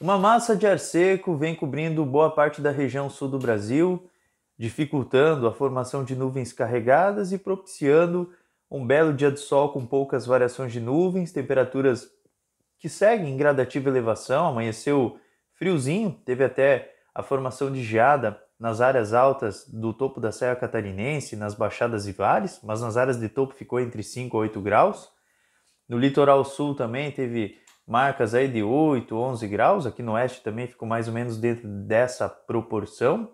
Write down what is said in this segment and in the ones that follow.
Uma massa de ar seco vem cobrindo boa parte da região sul do Brasil, dificultando a formação de nuvens carregadas e propiciando um belo dia de sol com poucas variações de nuvens, temperaturas que seguem em gradativa elevação. Amanheceu friozinho, teve até a formação de geada nas áreas altas do topo da Serra Catarinense, nas baixadas e vales, mas nas áreas de topo ficou entre 5 a 8 graus. No litoral sul também teve marcas aí de 8, 11 graus, aqui no oeste também ficou mais ou menos dentro dessa proporção.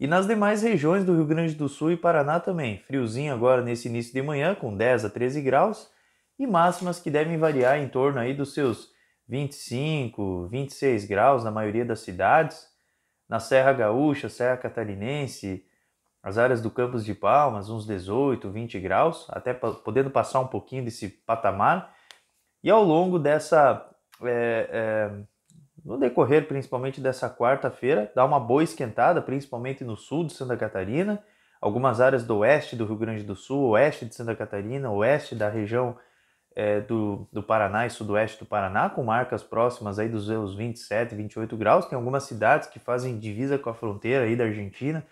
E nas demais regiões do Rio Grande do Sul e Paraná também, friozinho agora nesse início de manhã com 10 a 13 graus e máximas que devem variar em torno aí dos seus 25, 26 graus na maioria das cidades. Na Serra Gaúcha, Serra Catarinense, as áreas do Campos de Palmas, uns 18, 20 graus, até podendo passar um pouquinho desse patamar e ao longo dessa. É, é, no decorrer principalmente dessa quarta-feira, dá uma boa esquentada, principalmente no sul de Santa Catarina, algumas áreas do oeste do Rio Grande do Sul, oeste de Santa Catarina, oeste da região é, do, do Paraná e sudoeste do Paraná, com marcas próximas aí dos 27, 28 graus. Tem algumas cidades que fazem divisa com a fronteira aí da Argentina,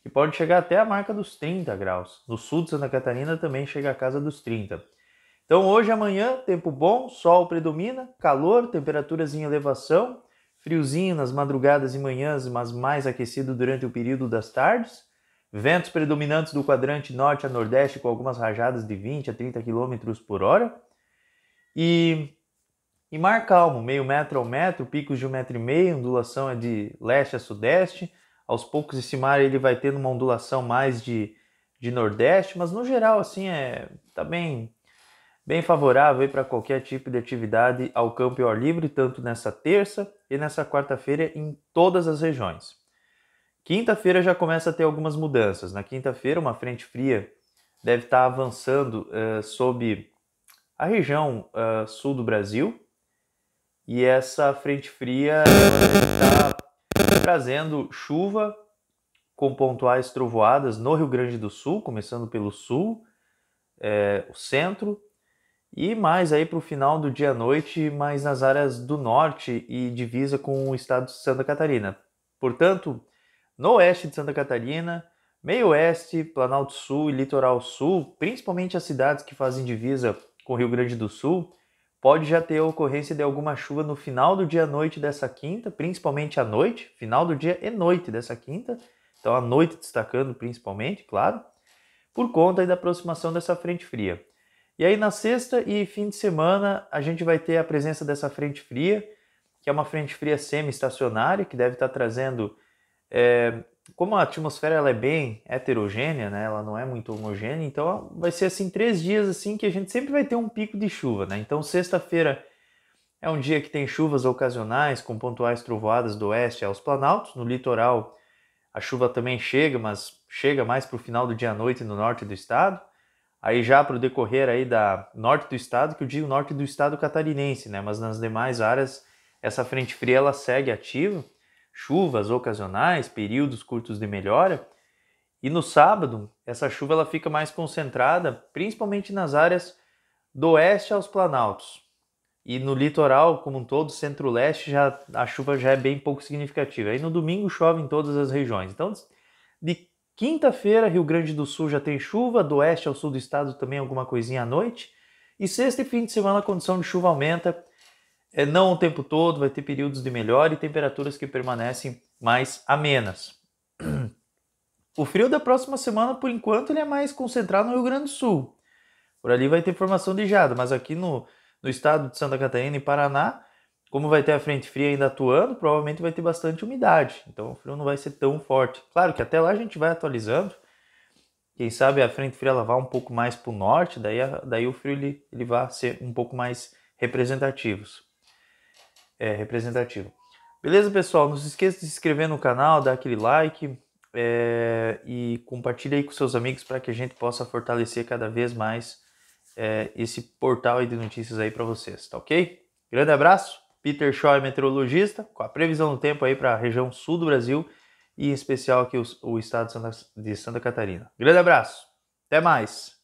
que pode chegar até a marca dos 30 graus. No sul de Santa Catarina também chega a casa dos 30. Então hoje, amanhã, tempo bom, sol predomina, calor, temperaturas em elevação, friozinho nas madrugadas e manhãs, mas mais aquecido durante o período das tardes. Ventos predominantes do quadrante norte a nordeste com algumas rajadas de 20 a 30 km por hora. E, e mar calmo, meio metro ao metro, picos de um metro e meio, ondulação é de leste a sudeste. Aos poucos esse mar ele vai tendo uma ondulação mais de, de nordeste, mas no geral assim é tá bem bem favorável para qualquer tipo de atividade ao campo e ao ar livre, tanto nessa terça e nessa quarta-feira em todas as regiões. Quinta-feira já começa a ter algumas mudanças. Na né? quinta-feira, uma frente fria deve estar tá avançando uh, sobre a região uh, sul do Brasil. E essa frente fria está trazendo chuva com pontuais trovoadas no Rio Grande do Sul, começando pelo sul, eh, o centro e mais aí para o final do dia à noite, mas nas áreas do norte e divisa com o estado de Santa Catarina. Portanto, no oeste de Santa Catarina, meio oeste, Planalto Sul e Litoral Sul, principalmente as cidades que fazem divisa com o Rio Grande do Sul, pode já ter a ocorrência de alguma chuva no final do dia à noite dessa quinta, principalmente à noite, final do dia e noite dessa quinta, então à noite destacando principalmente, claro, por conta da aproximação dessa frente fria. E aí na sexta e fim de semana a gente vai ter a presença dessa frente fria, que é uma frente fria semi-estacionária, que deve estar trazendo. É, como a atmosfera ela é bem heterogênea, né? ela não é muito homogênea, então vai ser assim três dias assim que a gente sempre vai ter um pico de chuva. Né? Então sexta-feira é um dia que tem chuvas ocasionais com pontuais trovoadas do oeste aos planaltos, no litoral a chuva também chega, mas chega mais para o final do dia à noite no norte do estado aí já para o decorrer aí da norte do estado, que eu digo norte do estado catarinense, né? Mas nas demais áreas essa frente fria ela segue ativa, chuvas ocasionais, períodos curtos de melhora. E no sábado, essa chuva ela fica mais concentrada, principalmente nas áreas do oeste aos planaltos. E no litoral como um todo, centro-leste, já a chuva já é bem pouco significativa. Aí no domingo chove em todas as regiões. Então, de Quinta-feira, Rio Grande do Sul já tem chuva, do oeste ao sul do estado também alguma coisinha à noite. E sexta e fim de semana a condição de chuva aumenta, é, não o tempo todo, vai ter períodos de melhor e temperaturas que permanecem mais amenas. O frio da próxima semana, por enquanto, ele é mais concentrado no Rio Grande do Sul. Por ali vai ter formação de geada, mas aqui no, no estado de Santa Catarina e Paraná, como vai ter a frente fria ainda atuando, provavelmente vai ter bastante umidade, então o frio não vai ser tão forte. Claro que até lá a gente vai atualizando. Quem sabe a frente fria ela vá um pouco mais para o norte, daí, a, daí o frio ele, ele vai ser um pouco mais representativos. É, representativo. Beleza, pessoal? Não se esqueça de se inscrever no canal, dar aquele like é, e compartilha aí com seus amigos para que a gente possa fortalecer cada vez mais é, esse portal de notícias aí para vocês, tá ok? Grande abraço! Peter Shaw é meteorologista, com a previsão do tempo aí para a região sul do Brasil e em especial aqui o, o estado de Santa, de Santa Catarina. Grande abraço, até mais!